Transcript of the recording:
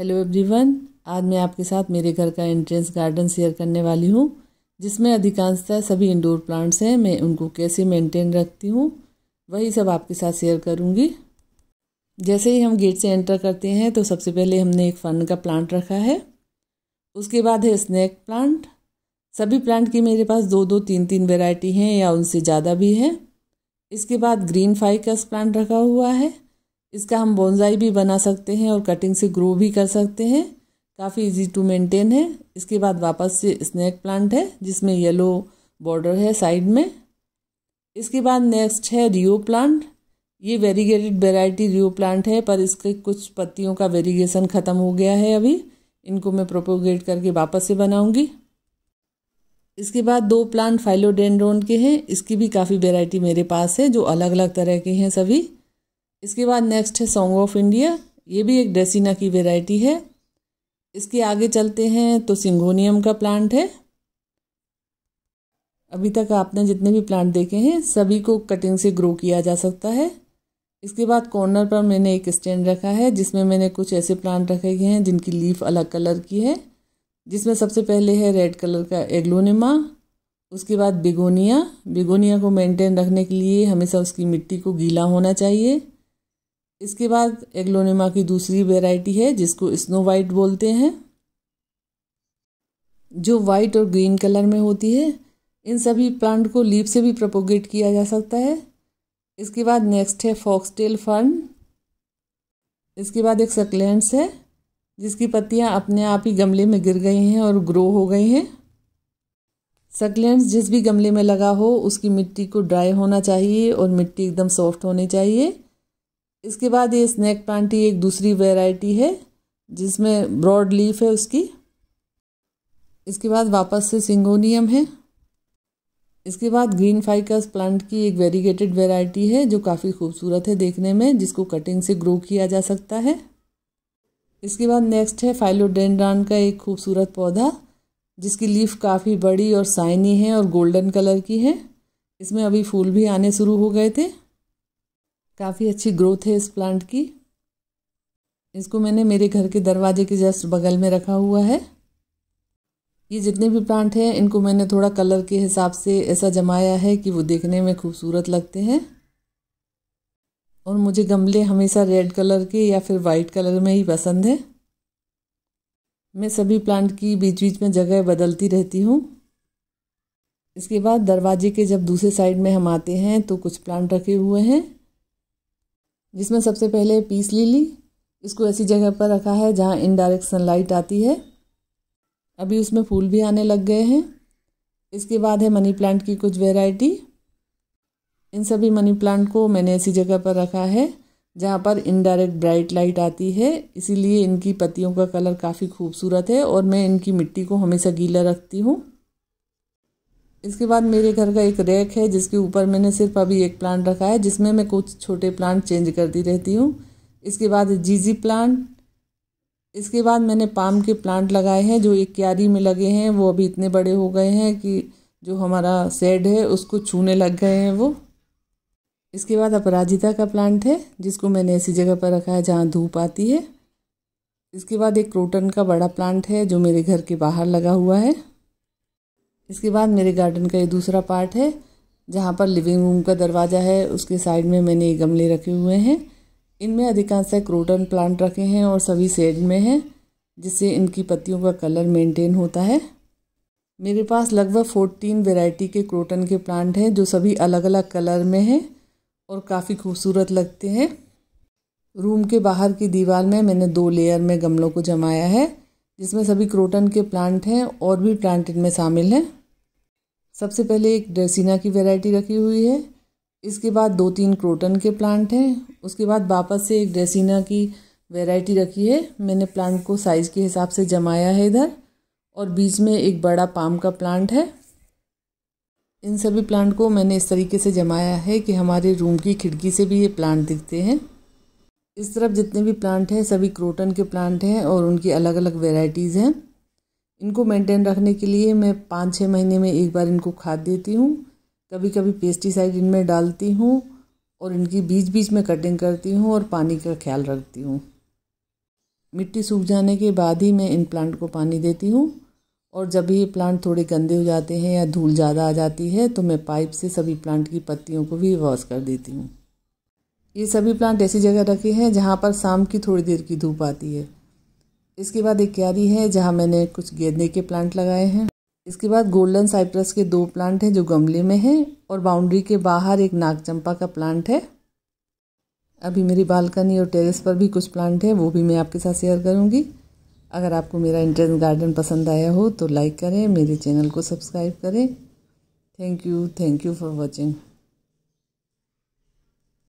hello everyone आज मैं आपके साथ मेरे घर का एंट्रेंस गार्डन शेयर करने वाली हूँ जिसमें अधिकांशतः सभी इंडोर प्लांट्स हैं मैं उनको कैसे मेंटेन रखती हूँ वही सब आपके साथ शेयर करूँगी जैसे ही हम गेट से एंटर करते हैं तो सबसे पहले हमने एक फन का प्लांट रखा है उसके बाद है स्नैक प्लांट सभी प्लांट की मेरे पास दो दो तीन तीन वेराइटी हैं या उनसे ज़्यादा भी है इसके बाद ग्रीन फाइकस प्लांट रखा हुआ है इसका हम बोनजाई भी बना सकते हैं और कटिंग से ग्रो भी कर सकते हैं काफ़ी इजी टू मेंटेन है इसके बाद वापस से स्नैक प्लांट है जिसमें येलो बॉर्डर है साइड में इसके बाद नेक्स्ट है रियो प्लांट ये वेरीगेटेड वेराइटी रियो प्लांट है पर इसके कुछ पत्तियों का वेरीगेशन ख़त्म हो गया है अभी इनको मैं प्रोपोगेट करके वापस से बनाऊंगी इसके बाद दो प्लांट फाइलोडेंड्रोन के हैं इसकी भी काफ़ी वेराइटी मेरे पास है जो अलग अलग तरह के हैं सभी इसके बाद नेक्स्ट है सॉन्ग ऑफ इंडिया ये भी एक डेसिना की वेराइटी है इसके आगे चलते हैं तो सिंगोनियम का प्लांट है अभी तक आपने जितने भी प्लांट देखे हैं सभी को कटिंग से ग्रो किया जा सकता है इसके बाद कॉर्नर पर मैंने एक स्टैंड रखा है जिसमें मैंने कुछ ऐसे प्लांट रखे गए हैं जिनकी लीफ अलग कलर की है जिसमें सबसे पहले है रेड कलर का एग्लोनिमा उसके बाद बिगोनिया बिगोनिया को मेंटेन रखने के लिए हमेशा उसकी मिट्टी को गीला होना चाहिए इसके बाद एग्लोनेमा की दूसरी वेराइटी है जिसको स्नो वाइट बोलते हैं जो वाइट और ग्रीन कलर में होती है इन सभी प्लांट को लीप से भी प्रपोगेट किया जा सकता है इसके बाद नेक्स्ट है फॉक्सटेल फर्न इसके बाद एक सकलेंट्स है जिसकी पत्तियां अपने आप ही गमले में गिर गई हैं और ग्रो हो गई हैं सकलेंट्स जिस भी गमले में लगा हो उसकी मिट्टी को ड्राई होना चाहिए और मिट्टी एकदम सॉफ्ट होनी चाहिए इसके बाद ये स्नैक प्लांट ही एक दूसरी वेराइटी है जिसमें ब्रॉड लीफ है उसकी इसके बाद वापस से सिंगोनियम है इसके बाद ग्रीन फाइकस प्लांट की एक वेरीगेटेड वेराइटी है जो काफ़ी खूबसूरत है देखने में जिसको कटिंग से ग्रो किया जा सकता है इसके बाद नेक्स्ट है फाइलोडेंड्रान का एक खूबसूरत पौधा जिसकी लीफ काफ़ी बड़ी और साइनी है और गोल्डन कलर की है इसमें अभी फूल भी आने शुरू हो गए थे काफ़ी अच्छी ग्रोथ है इस प्लांट की इसको मैंने मेरे घर के दरवाजे के जस्ट बगल में रखा हुआ है ये जितने भी प्लांट हैं इनको मैंने थोड़ा कलर के हिसाब से ऐसा जमाया है कि वो देखने में खूबसूरत लगते हैं और मुझे गमले हमेशा रेड कलर के या फिर वाइट कलर में ही पसंद है मैं सभी प्लांट की बीच बीच में जगह बदलती रहती हूँ इसके बाद दरवाजे के जब दूसरे साइड में हम आते हैं तो कुछ प्लांट रखे हुए हैं जिसमें सबसे पहले पीस ली इसको ऐसी जगह पर रखा है जहाँ इनडायरेक्ट सनलाइट आती है अभी उसमें फूल भी आने लग गए हैं इसके बाद है मनी प्लांट की कुछ वेराइटी इन सभी मनी प्लांट को मैंने ऐसी जगह पर रखा है जहाँ पर इनडायरेक्ट ब्राइट लाइट आती है इसीलिए इनकी पत्तियों का कलर काफ़ी खूबसूरत है और मैं इनकी मिट्टी को हमेशा गीला रखती हूँ इसके बाद मेरे घर का एक रैक है जिसके ऊपर मैंने सिर्फ अभी एक प्लांट रखा है जिसमें मैं कुछ छोटे प्लांट चेंज करती रहती हूँ इसके बाद जीजी प्लांट इसके बाद मैंने पाम के प्लांट लगाए हैं जो एक क्यारी में लगे हैं वो अभी इतने बड़े हो गए हैं कि जो हमारा सेड है उसको छूने लग गए हैं वो इसके बाद अपराजिता का प्लांट है जिसको मैंने ऐसी जगह पर रखा है जहाँ धूप आती है इसके बाद एक क्रोटन का बड़ा प्लांट है जो मेरे घर के बाहर लगा हुआ है इसके बाद मेरे गार्डन का ये दूसरा पार्ट है जहाँ पर लिविंग रूम का दरवाज़ा है उसके साइड में मैंने ये गमले रखे हुए हैं इनमें अधिकांश क्रोटन प्लांट रखे हैं और सभी सेड में हैं जिससे इनकी पत्तियों का कलर मेंटेन होता है मेरे पास लगभग फोर्टीन वेराइटी के क्रोटन के प्लांट हैं जो सभी अलग अलग कलर में हैं और काफ़ी खूबसूरत लगते हैं रूम के बाहर की दीवार में मैंने दो लेयर में गमलों को जमाया है जिसमें सभी क्रोटन के प्लांट हैं और भी प्लांट इनमें शामिल हैं सबसे पहले एक ड्रेसिना की वैरायटी रखी हुई है इसके बाद दो तीन क्रोटन के प्लांट हैं उसके बाद वापस से एक ड्रेसिना की वैरायटी रखी है मैंने प्लांट को साइज़ के हिसाब से जमाया है इधर और बीच में एक बड़ा पाम का प्लांट है इन सभी प्लांट को मैंने इस तरीके से जमाया है कि हमारे रूम की खिड़की से भी ये प्लांट दिखते हैं इस तरफ जितने भी प्लांट हैं सभी क्रोटन के प्लांट हैं और उनकी अलग अलग वेराइटीज़ हैं इनको मेंटेन रखने के लिए मैं पाँच छः महीने में एक बार इनको खाद देती हूँ कभी कभी पेस्टिसाइड इनमें डालती हूँ और इनकी बीच बीच में कटिंग करती हूँ और पानी का ख्याल रखती हूँ मिट्टी सूख जाने के बाद ही मैं इन प्लांट को पानी देती हूँ और जब ये प्लांट थोड़े गंदे हो जाते हैं या धूल ज़्यादा आ जाती है तो मैं पाइप से सभी प्लांट की पत्तियों को भी वॉश कर देती हूँ ये सभी प्लांट ऐसी जगह रखे हैं जहाँ पर शाम की थोड़ी देर की धूप आती है इसके बाद एक क्यारी है जहाँ मैंने कुछ गेंदे के प्लांट लगाए हैं इसके बाद गोल्डन साइप्रस के दो प्लांट हैं जो गमले में हैं और बाउंड्री के बाहर एक नाग चंपा का प्लांट है अभी मेरी बालकनी और टेरेस पर भी कुछ प्लांट है वो भी मैं आपके साथ शेयर करूँगी अगर आपको मेरा इंटरेस्ट गार्डन पसंद आया हो तो लाइक करें मेरे चैनल को सब्सक्राइब करें thank you thank you for watching